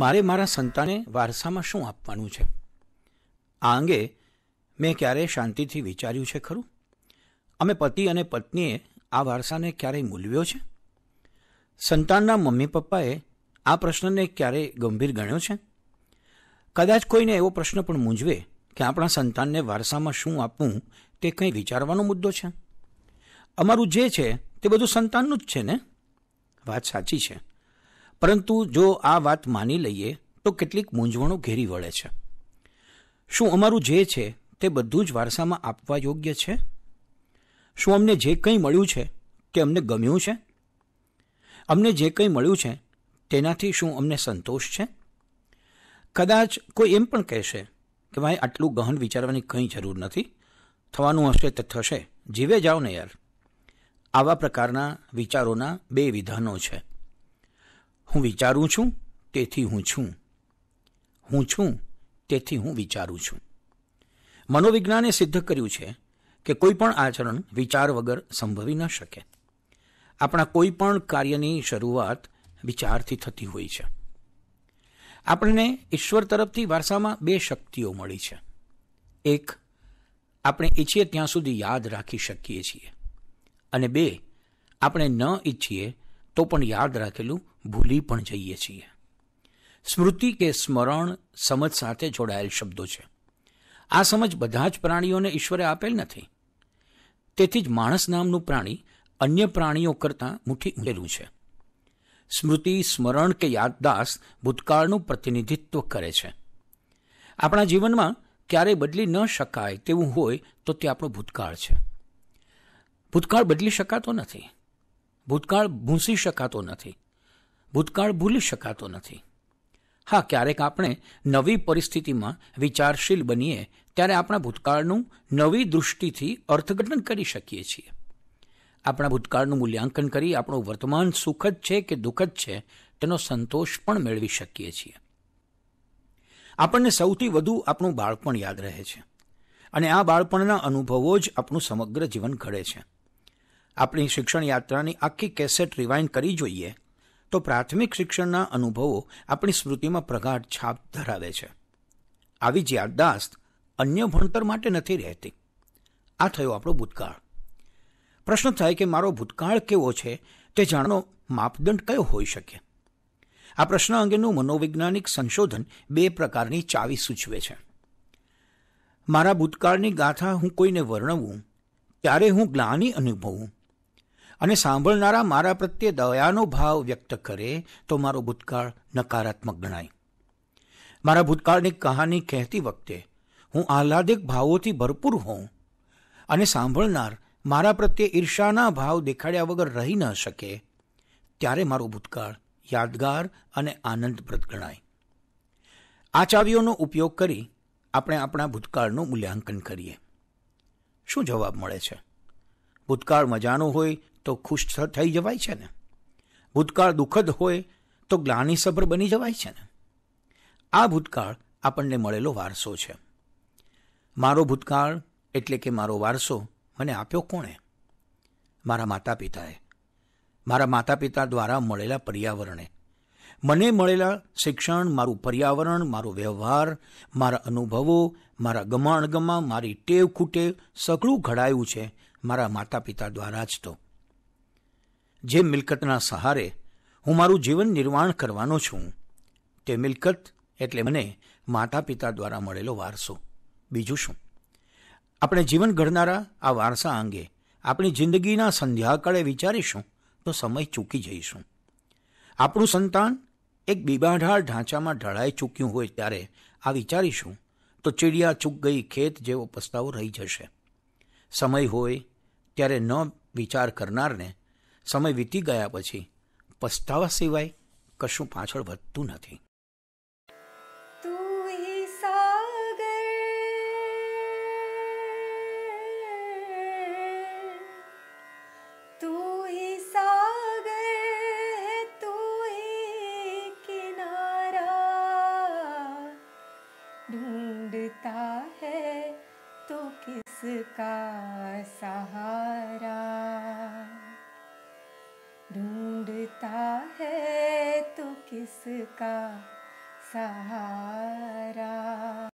મારે મારા સંતાને વારસામાં શું આપવાનું છે આ અંગે મેં ક્યારેય શાંતિથી વિચાર્યું છે ખરું અમે પતિ અને પત્નીએ આ વારસાને ક્યારેય મૂલવ્યો છે સંતાનના મમ્મી પપ્પાએ આ પ્રશ્નને ક્યારેય ગંભીર ગણ્યો છે કદાચ કોઈને એવો પ્રશ્ન પણ મૂંઝવે કે આપણા સંતાનને વારસામાં શું આપવું તે કંઈ વિચારવાનો મુદ્દો છે અમારું જે છે તે બધું સંતાનનું જ છે ને વાત સાચી છે પરંતુ જો આ વાત માની લઈએ તો કેટલીક મૂંઝવણો ઘેરી વળે છે શું અમારું જે છે તે બધું જ વારસામાં આપવા યોગ્ય છે શું અમને જે કંઈ મળ્યું છે તે અમને ગમ્યું છે અમને જે કંઈ મળ્યું છે તેનાથી શું અમને સંતોષ છે કદાચ કોઈ એમ પણ કહેશે કે ભાઈ આટલું ગહન વિચારવાની કંઈ જરૂર નથી થવાનું હશે તે થશે જીવે જાઓ ને યાર આવા પ્રકારના વિચારોના બે વિધાનો છે હું વિચારું છું તેથી હું છું હું છું તેથી હું વિચારું છું મનોવિજ્ઞાને સિદ્ધ કર્યું છે કે કોઈ પણ આચરણ વિચાર વગર સંભવી ન શકે આપણા કોઈ પણ કાર્યની શરૂઆત વિચારથી થતી હોય છે આપણને ઈશ્વર તરફથી વારસામાં બે શક્તિઓ મળી છે એક આપણે ઈચ્છીએ ત્યાં સુધી યાદ રાખી શકીએ છીએ અને બે આપણે ન ઈચ્છીએ તો પણ યાદ રાખેલું ભૂલી પણ જઈએ છીએ સ્મૃતિ કે સ્મરણ સમજ સાથે જોડાયેલ શબ્દો છે આ સમજ બધા જ પ્રાણીઓને ઈશ્વરે આપેલ નથી તેથી જ માણસ નામનું પ્રાણી અન્ય પ્રાણીઓ કરતાં મૂઠી ઊંડેલું છે સ્મૃતિ સ્મરણ કે યાદદાસ્ત ભૂતકાળનું પ્રતિનિધિત્વ કરે છે આપણા જીવનમાં ક્યારેય બદલી ન શકાય તેવું હોય તો તે આપણો ભૂતકાળ છે ભૂતકાળ બદલી શકાતો નથી ભૂતકાળ ભૂંસી શકાતો નથી ભૂતકાળ ભૂલી શકાતો નથી હા ક્યારેક આપણે નવી પરિસ્થિતિમાં વિચારશીલ બનીએ ત્યારે આપણા ભૂતકાળનું નવી દૃષ્ટિથી અર્થઘટન કરી શકીએ છીએ આપણા ભૂતકાળનું મૂલ્યાંકન કરી આપણું વર્તમાન સુખદ છે કે દુઃખદ છે તેનો સંતોષ પણ મેળવી શકીએ છીએ આપણને સૌથી વધુ આપણું બાળપણ યાદ રહે છે અને આ બાળપણના અનુભવો જ આપણું સમગ્ર જીવન ઘડે છે આપણી શિક્ષણ યાત્રાની આખી કેસેટ રિવાઇન્ડ કરી જોઈએ તો પ્રાથમિક શિક્ષણના અનુભવો આપણી સ્મૃતિમાં પ્રગાઢ છાપ ધરાવે છે આવી જ યાદદાસ્ત અન્ય ભણતર માટે નથી રહેતી આ થયો આપણો ભૂતકાળ પ્રશ્ન થાય કે મારો ભૂતકાળ કેવો છે તે જાણવાનો માપદંડ કયો હોઈ શકે આ પ્રશ્ન અંગેનું મનોવૈજ્ઞાનિક સંશોધન બે પ્રકારની ચાવી સૂચવે છે મારા ભૂતકાળની ગાથા હું કોઈને વર્ણવું ત્યારે હું ગ્લાની અનુભવું અને સાંભળનારા મારા પ્રત્યે દયાનો ભાવ વ્યક્ત કરે તો મારો ભૂતકાળ નકારાત્મક ગણાય મારા ભૂતકાળની કહાની કહેતી વખતે હું આહલાદિક ભાવોથી ભરપૂર હોઉં અને સાંભળનાર મારા પ્રત્યે ઈર્ષાના ભાવ દેખાડ્યા વગર રહી ન શકે ત્યારે મારો ભૂતકાળ યાદગાર અને આનંદપ્રદ ગણાય આ ચાવીઓનો ઉપયોગ કરી આપણે આપણા ભૂતકાળનું મૂલ્યાંકન કરીએ શું જવાબ મળે છે ભૂતકાળ મજાનો હોય તો ખુશ થઈ જવાય છે ને ભૂતકાળ દુઃખદ હોય તો ગ્લાનિસભર બની જવાય છે ને આ ભૂતકાળ આપણને મળેલો વારસો છે મારો ભૂતકાળ એટલે કે મારો વારસો મને આપ્યો કોણે મારા માતા પિતાએ મારા માતા પિતા દ્વારા મળેલા પર્યાવરણે મને મળેલા શિક્ષણ મારું પર્યાવરણ મારો વ્યવહાર મારા અનુભવો મારા ગમાણગમા મારી ટેવ ખૂટે સઘળું ઘડાયું છે મારા માતા પિતા દ્વારા જ તો જે મિલકતના સહારે હું મારું જીવન નિર્વાણ કરવાનો છું તે મિલકત એટલે મને માતા પિતા દ્વારા મળેલો વારસો બીજું શું આપણે જીવન ઘડનારા આ વારસા અંગે આપણી જિંદગીના સંધ્યાકળે વિચારીશું તો સમય ચૂકી જઈશું આપણું સંતાન એક બીબાઢાળ ઢાંચામાં ઢળાઈ ચૂક્યું હોય ત્યારે આ વિચારીશું તો ચીડિયા ચૂક ગઈ ખેત જેવો પસ્તાવો રહી જશે સમય હોય ત્યારે ન વિચાર કરનારને સમય વીતી ગયા પછી પસ્તાવા સિવાય કશું પાછળ વધતું નથી जिसका सहारा